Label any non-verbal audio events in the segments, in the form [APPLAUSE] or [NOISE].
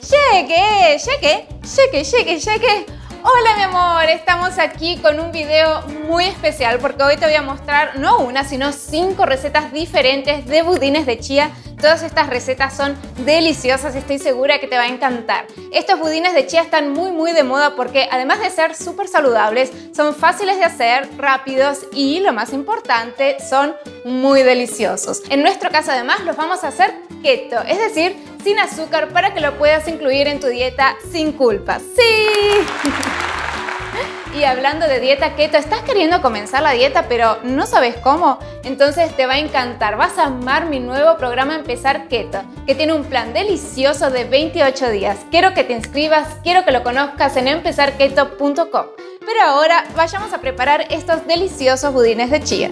¡Cheque, cheque, cheque, cheque, cheque! cheque Hola mi amor, estamos aquí con un video muy especial porque hoy te voy a mostrar no una, sino cinco recetas diferentes de budines de chía. Todas estas recetas son deliciosas y estoy segura que te va a encantar. Estos budines de chía están muy muy de moda porque además de ser súper saludables, son fáciles de hacer, rápidos y lo más importante, son muy deliciosos. En nuestro caso además los vamos a hacer keto, es decir, sin azúcar para que lo puedas incluir en tu dieta sin culpa. ¡Sí! [LAUGHS] Y hablando de dieta keto, estás queriendo comenzar la dieta pero no sabes cómo, entonces te va a encantar, vas a amar mi nuevo programa Empezar Keto, que tiene un plan delicioso de 28 días. Quiero que te inscribas, quiero que lo conozcas en empezarketo.com. Pero ahora vayamos a preparar estos deliciosos budines de chía.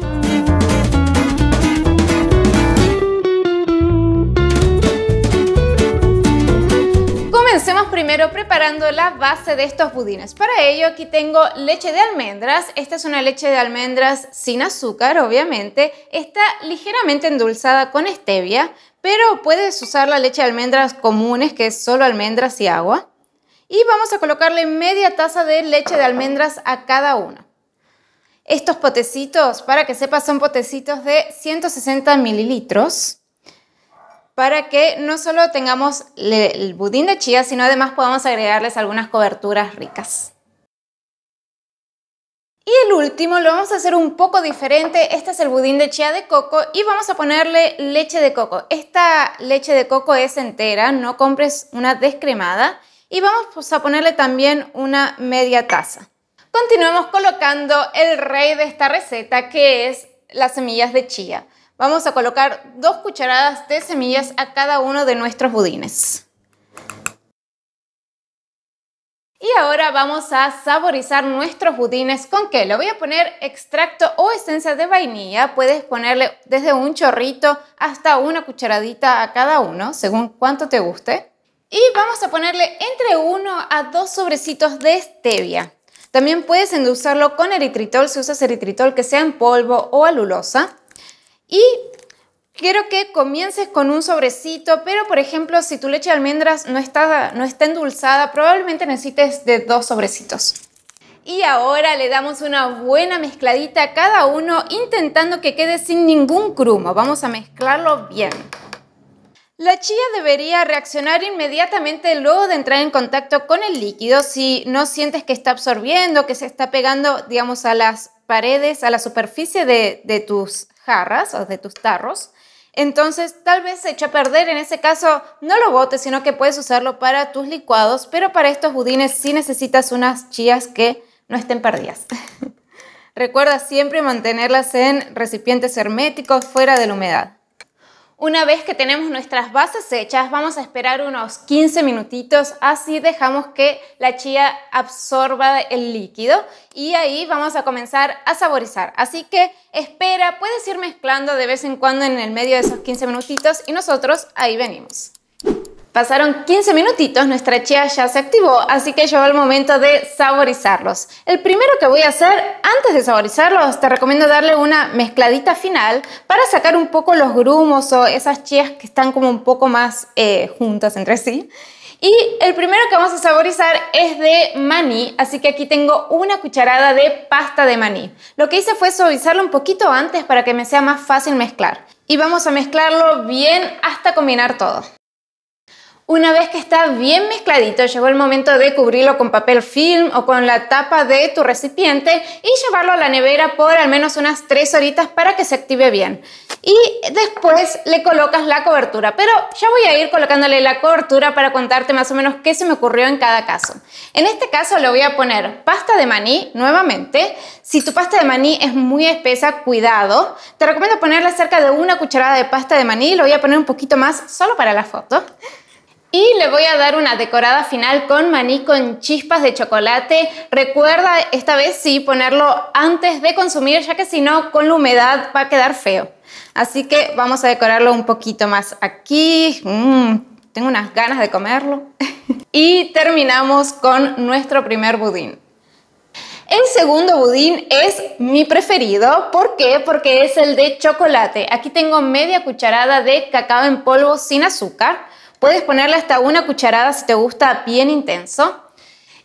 primero preparando la base de estos budines. Para ello aquí tengo leche de almendras. Esta es una leche de almendras sin azúcar, obviamente. Está ligeramente endulzada con stevia, pero puedes usar la leche de almendras comunes, que es solo almendras y agua. Y vamos a colocarle media taza de leche de almendras a cada uno. Estos potecitos, para que sepas, son potecitos de 160 mililitros para que no solo tengamos el budín de chía, sino además podamos agregarles algunas coberturas ricas. Y el último lo vamos a hacer un poco diferente. Este es el budín de chía de coco y vamos a ponerle leche de coco. Esta leche de coco es entera, no compres una descremada. Y vamos pues, a ponerle también una media taza. Continuemos colocando el rey de esta receta que es las semillas de chía. Vamos a colocar dos cucharadas de semillas a cada uno de nuestros budines. Y ahora vamos a saborizar nuestros budines con qué? Le voy a poner extracto o esencia de vainilla. Puedes ponerle desde un chorrito hasta una cucharadita a cada uno, según cuánto te guste. Y vamos a ponerle entre uno a dos sobrecitos de stevia. También puedes endulzarlo con eritritol si usas eritritol que sea en polvo o alulosa. Y quiero que comiences con un sobrecito, pero por ejemplo, si tu leche de almendras no está, endulzada, probablemente necesites de dos sobrecitos. Y ahora le damos una buena mezcladita a cada uno, intentando que quede sin ningún crumo. Vamos a mezclarlo bien. La chía debería reaccionar inmediatamente luego de entrar en contacto con el líquido si no sientes que está absorbiendo, que se está pegando, digamos, a las paredes, a la superficie de, tus jarras o de tus tarros. Entonces, tal vez se echa a perder. En ese caso, no lo botes, sino que puedes usarlo para tus licuados. Pero para estos budines sí necesitas unas chías que no estén perdidas. [LAUGHS] Recuerda siempre mantenerlas en recipientes herméticos fuera de la humedad. Una vez que tenemos nuestras bases hechas, vamos a esperar unos 15 minutitos, así dejamos que la chía absorba el líquido y ahí vamos a comenzar a saborizar. Así que espera, puedes ir mezclando de vez en cuando en el medio de esos 15 minutitos y nosotros ahí venimos. Pasaron 15 minutitos, nuestra chía ya se activó, así que llegó el momento de saborizarlos. El primero que voy a hacer, antes de saborizarlos, te recomiendo darle una mezcladita final para sacar un poco los grumos o esas chías que están como un poco más eh, juntas entre sí. Y el primero que vamos a saborizar es de maní, así que aquí tengo una cucharada de pasta de maní. Lo que hice fue suavizarlo un poquito antes para que me sea más fácil mezclar. Y vamos a mezclarlo bien hasta combinar todo. Una vez que está bien mezcladito, llegó el momento de cubrirlo con papel film o con la tapa de tu recipiente y llevarlo a la nevera por al menos unas tres horitas para que se active bien. Y después le colocas la cobertura, pero ya voy a ir colocándole la cobertura para contarte más o menos qué se me ocurrió en cada caso. En este caso le voy a poner pasta de maní nuevamente. Si tu pasta de maní es muy espesa, cuidado. Te recomiendo ponerle cerca de una cucharada de pasta de maní, lo voy a poner un poquito más solo para la foto. Y le voy a dar una decorada final con maní con chispas de chocolate. Recuerda esta vez sí ponerlo antes de consumir, ya que si no, con la humedad va a quedar feo. Así que vamos a decorarlo un poquito más aquí. Mm, tengo unas ganas de comerlo. [LAUGHS] y terminamos con nuestro primer budín. El segundo budín es mi preferido. ¿Por qué? Porque es el de chocolate. Aquí tengo media cucharada de cacao en polvo sin azúcar Puedes ponerle hasta una cucharada si te gusta bien intenso.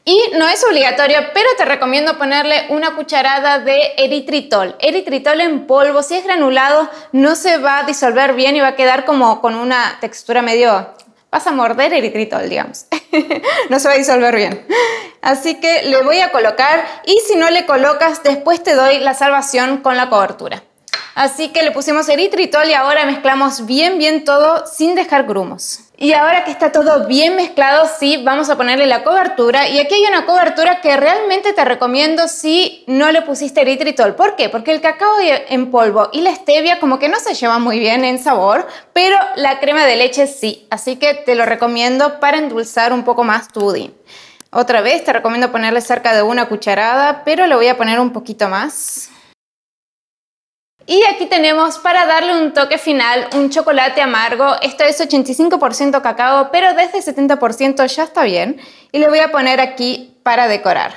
Y no es obligatorio, pero te recomiendo ponerle una cucharada de eritritol. Eritritol en polvo, si es granulado, no se va a disolver bien y va a quedar como con una textura medio... Vas a morder eritritol, digamos. [LAUGHS] no se va a disolver bien. Así que le voy a colocar y si no le colocas, después te doy la salvación con la cobertura. Así que le pusimos eritritol y ahora mezclamos bien, bien todo sin dejar grumos. Y ahora que está todo bien mezclado, sí, vamos a ponerle la cobertura. Y aquí hay una cobertura que realmente te recomiendo si no le pusiste eritritol. ¿Por qué? Porque el cacao en polvo y la stevia como que no se llevan muy bien en sabor, pero la crema de leche sí. Así que te lo recomiendo para endulzar un poco más tu budín. Otra vez te recomiendo ponerle cerca de una cucharada, pero le voy a poner un poquito más. Y aquí tenemos para darle un toque final un chocolate amargo. Esto es 85% cacao, pero desde 70% ya está bien. Y lo voy a poner aquí para decorar.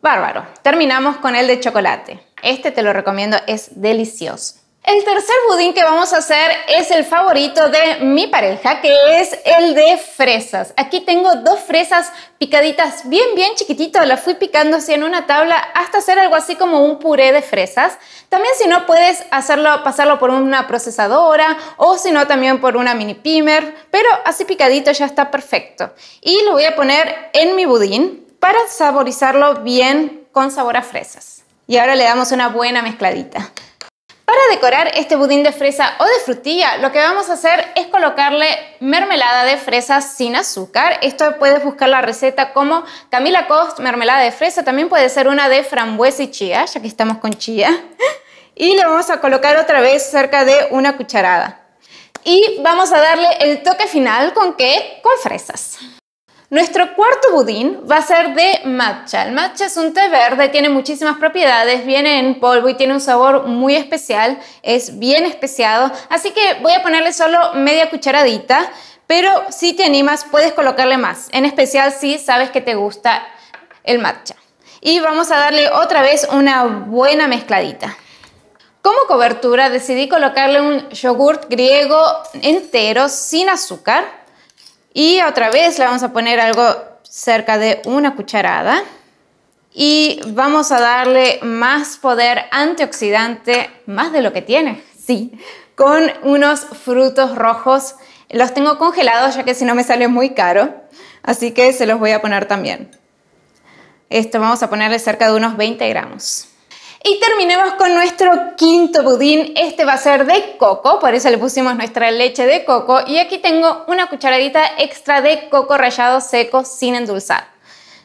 Bárbaro. Terminamos con el de chocolate. Este te lo recomiendo, es delicioso. El tercer budín que vamos a hacer es el favorito de mi pareja, que es el de fresas. Aquí tengo dos fresas picaditas bien, bien chiquititas. Las fui picando así en una tabla hasta hacer algo así como un puré de fresas. También si no puedes hacerlo, pasarlo por una procesadora o si no también por una mini pimer, pero así picadito ya está perfecto. Y lo voy a poner en mi budín para saborizarlo bien con sabor a fresas. Y ahora le damos una buena mezcladita. Para decorar este budín de fresa o de frutilla, lo que vamos a hacer es colocarle mermelada de fresa sin azúcar. Esto puedes buscar la receta como Camila Cost, mermelada de fresa. También puede ser una de frambuesa y chía, ya que estamos con chía. [LAUGHS] Y le vamos a colocar otra vez cerca de una cucharada. Y vamos a darle el toque final con qué? Con fresas. Nuestro cuarto budín va a ser de matcha. El matcha es un té verde, tiene muchísimas propiedades, viene en polvo y tiene un sabor muy especial, es bien especiado, así que voy a ponerle solo media cucharadita, pero si te animas puedes colocarle más, en especial si sabes que te gusta el matcha. Y vamos a darle otra vez una buena mezcladita. Como cobertura decidí colocarle un yogurt griego entero sin azúcar y otra vez le vamos a poner algo cerca de una cucharada. Y vamos a darle más poder antioxidante, más de lo que tiene, [LAUGHS] sí, con unos frutos rojos. Los tengo congelados ya que si no me sale muy caro, así que se los voy a poner también. Esto vamos a ponerle cerca de unos 20 gramos. Y terminemos con nuestro quinto budín. Este va a ser de coco, por eso le pusimos nuestra leche de coco. Y aquí tengo una cucharadita extra de coco rallado seco sin endulzar.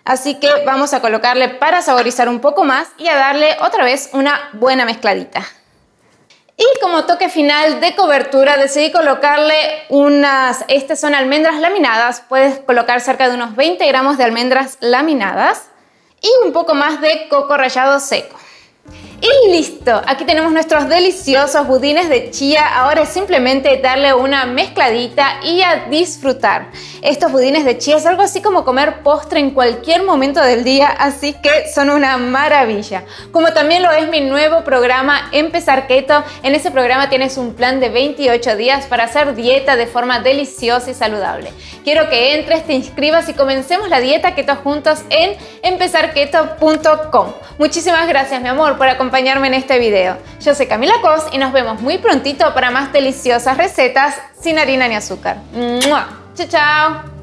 Así que vamos a colocarle para saborizar un poco más y a darle otra vez una buena mezcladita. Y como toque final de cobertura decidí colocarle unas, estas son almendras laminadas, puedes colocar cerca de unos 20 gramos de almendras laminadas y un poco más de coco rallado seco. Y listo, aquí tenemos nuestros deliciosos budines de chía. Ahora es simplemente darle una mezcladita y a disfrutar. Estos budines de chía es algo así como comer postre en cualquier momento del día, así que son una maravilla. Como también lo es mi nuevo programa Empezar Keto. En ese programa tienes un plan de 28 días para hacer dieta de forma deliciosa y saludable. Quiero que entres, te inscribas y comencemos la dieta keto juntos en empezarketo.com. Muchísimas gracias, mi amor, por acompañarme acompañarme en este video. Yo soy Camila Cos y nos vemos muy prontito para más deliciosas recetas sin harina ni azúcar. ¡Mua! ¡Chao, chao!